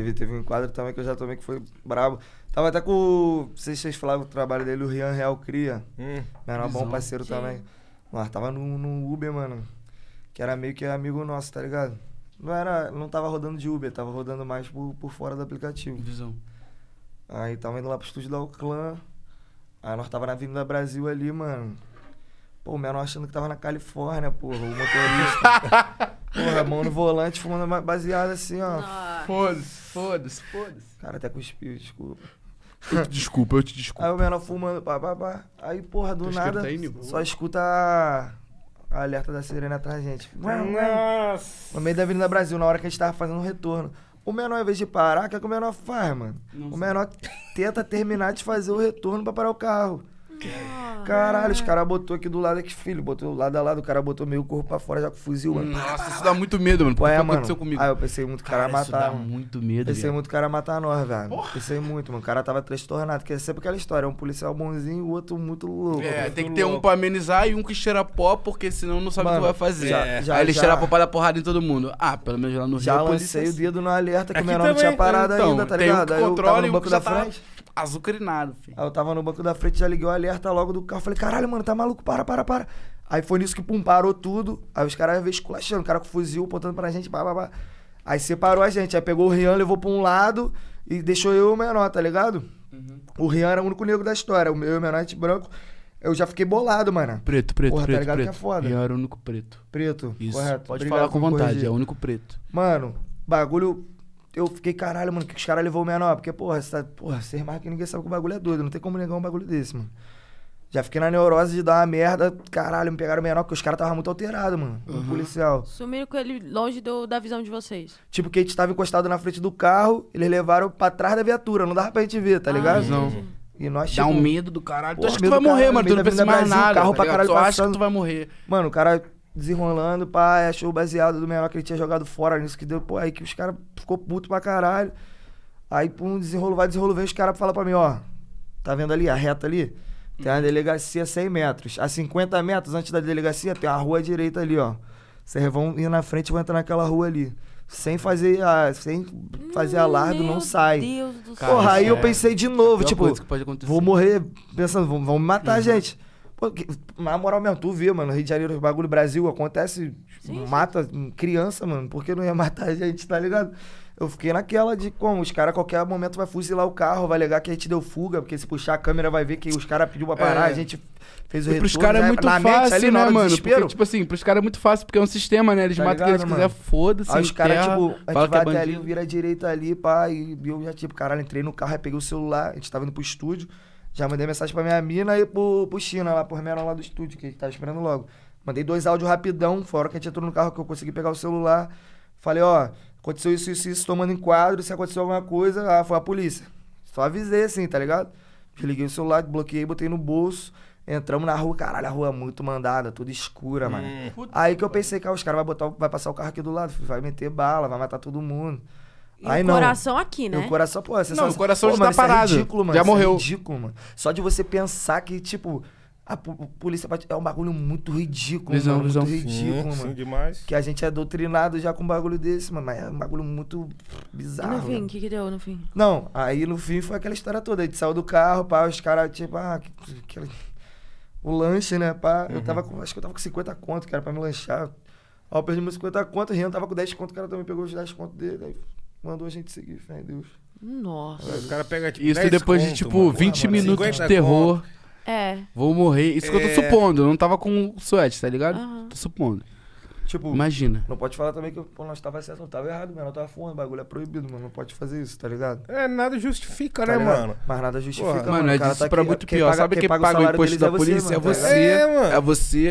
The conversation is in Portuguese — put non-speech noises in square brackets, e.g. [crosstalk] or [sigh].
Teve, teve um quadro também que eu já tomei que foi brabo. Tava até com. Vocês, vocês falaram o trabalho dele, o Rian Real Cria. Hum, era um bom parceiro também. Mas tava no, no Uber, mano. Que era meio que amigo nosso, tá ligado? Não era. Não tava rodando de Uber, tava rodando mais por, por fora do aplicativo. Visão. Aí tava indo lá pro estúdio da clã Aí nós tava na Avenida Brasil ali, mano. Pô, o menor achando que tava na Califórnia, porra, o motorista. [laughs] porra, mão no volante, fumando baseado assim, ó. Nossa. Foda-se, foda-se, foda-se. Cara, até cuspiu, desculpa. desculpa, eu te desculpo. Aí o menor fumando, pá, pá, pá. Aí, porra, do tá nada, aí, só escuta a... a... alerta da sirene atrás da gente. Nossa! No meio da Avenida Brasil, na hora que a gente tava fazendo o retorno. O menor, ao invés de parar, o que, é que o menor faz, mano? Não o menor tenta terminar de fazer o retorno pra parar o carro. Caralho, os caras botou aqui do lado aqui, é filho. Botou lado a lado, o cara botou meio corpo pra fora já com fuzil, mano. Nossa, isso dá muito medo, mano. Pô, é, mano? aconteceu comigo? Ah, eu pensei muito cara, cara matar. Isso dá muito medo, Pensei velho. muito cara matar nós, velho. Porra. Pensei muito, mano. O cara tava transtornado. Que é sempre aquela história. Um policial bonzinho, o outro muito louco. É, muito tem que ter um pra amenizar e um que cheira pó, porque senão não sabe mano, o que vai fazer. Já, é. já, Aí ele já... cheira pó pra dar porrada em todo mundo. Ah, pelo menos lá no já Rio. Já é lancei o dedo no alerta que o menor não tinha parado então, ainda, tá ligado? Aí eu tava no banco da tá frente azucrinado, filho. Aí eu tava no banco da frente, já liguei o alerta logo do carro. Falei, caralho, mano, tá maluco? Para, para, para. Aí foi nisso que, pum, parou tudo. Aí os caras veio esculachando, o cara com fuzil apontando pra gente, blá, blá, blá. Aí separou a gente. Aí pegou o Rian, levou pra um lado e deixou eu e o menor, tá ligado? Uhum. O Rian era o único negro da história. O meu e o menor, a gente branco. Eu já fiquei bolado, mano. Preto, preto, Porra, tá preto. Tá ligado preto. que é foda. Rian era o único preto. Preto, Isso. correto. Pode Obrigado falar com vontade, corrigir. é o único preto. Mano, bagulho eu fiquei, caralho, mano, que os caras levou o menor? Porque, porra, essa, porra, vocês marcam que ninguém sabe que o bagulho é doido. Não tem como negar um bagulho desse, mano. Já fiquei na neurose de dar uma merda. Caralho, me pegaram o menor, porque os caras estavam muito alterados, mano. Uhum. O policial. Sumiram com ele longe do, da visão de vocês. Tipo, que a gente tava encostado na frente do carro, eles levaram pra trás da viatura. Não dava pra gente ver, tá ah, ligado? Não. E nós, tipo, Dá um tipo, medo do caralho. tu acha que tu vai morrer, mano. Tu não precisa mais nada. Tá tu acha que tu vai morrer. Mano, o cara desenrolando, pá, achou é o baseado do melhor que ele tinha jogado fora nisso que deu, pô, aí que os caras ficou puto pra caralho. Aí, pum, desenrolou, vai desenrolou, vem os caras falar pra mim, ó, tá vendo ali, a reta ali? Tem uma uhum. delegacia a 100 metros. A 50 metros antes da delegacia tem a rua direita ali, ó. Vocês vão ir na frente e vão entrar naquela rua ali. Sem fazer, a, sem fazer alardo, não sai. Deus do Porra, céu. aí eu pensei de novo, tipo, vou morrer pensando, vão, vão me matar, uhum. gente. Pô, na moral mesmo, tu vê, mano, Rio de Janeiro, bagulho Brasil, acontece, Sim. mata criança, mano, por que não ia matar a gente, tá ligado? Eu fiquei naquela de como os caras a qualquer momento vai fuzilar o carro, vai alegar que a gente deu fuga, porque se puxar a câmera vai ver que os caras pediu pra parar, é. a gente fez o e retorno. Pros caras é né, muito na fácil, mente, ali, né, mano? Porque, tipo assim, pros caras é muito fácil, porque é um sistema, né? Eles tá matam quem eles quiser, foda-se. Aí os caras, tipo, a gente vai é até ali, vira direito direita ali, pá, e eu já, tipo, caralho, entrei no carro, aí peguei o celular, a gente tava indo pro estúdio. Já mandei mensagem pra minha mina e pro, pro China, lá pro Remeron lá do estúdio, que a gente tava esperando logo. Mandei dois áudios rapidão, fora que a gente entrou no carro que eu consegui pegar o celular. Falei, ó, aconteceu isso, isso, isso, tomando em quadro, se aconteceu alguma coisa, ah, foi a polícia. Só avisei assim, tá ligado? Desliguei o celular, bloqueei, botei no bolso. Entramos na rua, caralho, a rua é muito mandada, tudo escura, hum, mano. Aí que eu pensei, cara, os caras vão botar, vai passar o carro aqui do lado, vai meter bala, vai matar todo mundo. Ai, o não. coração aqui, né? O coração, pô, você Não, sabe, o coração pô, já mano, tá é parado. É ridículo, mano. Já é morreu. É ridículo, mano. Só de você pensar que, tipo, a polícia é um bagulho muito ridículo, visão, mano. Visão. Muito ridículo, sim, mano. Demais. Que a gente é doutrinado já com um bagulho desse, mano. Mas é um bagulho muito bizarro. E no fim, o que, que deu no fim? Não, aí no fim foi aquela história toda. A gente saiu do carro, pá, os caras, tipo, ah, que, que, o lanche, né, pá. Uhum. Eu tava com, acho que eu tava com 50 conto, que era pra me lanchar. Ó, eu perdi meus 50 conto, o Rian tava com 10 conto, o cara também pegou os 10 conto dele. Aí, mandou a gente seguir, fé em Deus. Nossa. Os caras pegam tipo, Isso depois conto, de tipo mano. 20 minutos de terror. É. Vou morrer. Isso é... que eu tô é. supondo. Eu não tava com suéte, tá ligado? Uhum. Tô supondo. Tipo, imagina. Não pode falar também que pô, nós tava certo, não tava errado, mano. Eu tava fumando, o bagulho é proibido, mano. Não pode fazer isso, tá ligado? É, nada justifica, tá né, mano? Mas nada justifica, Porra, mano. Mano, é tá disso tá pra aqui, muito pior. Paga, Sabe quem, paga, quem paga o, o imposto da é polícia? É você, é, mano. É você.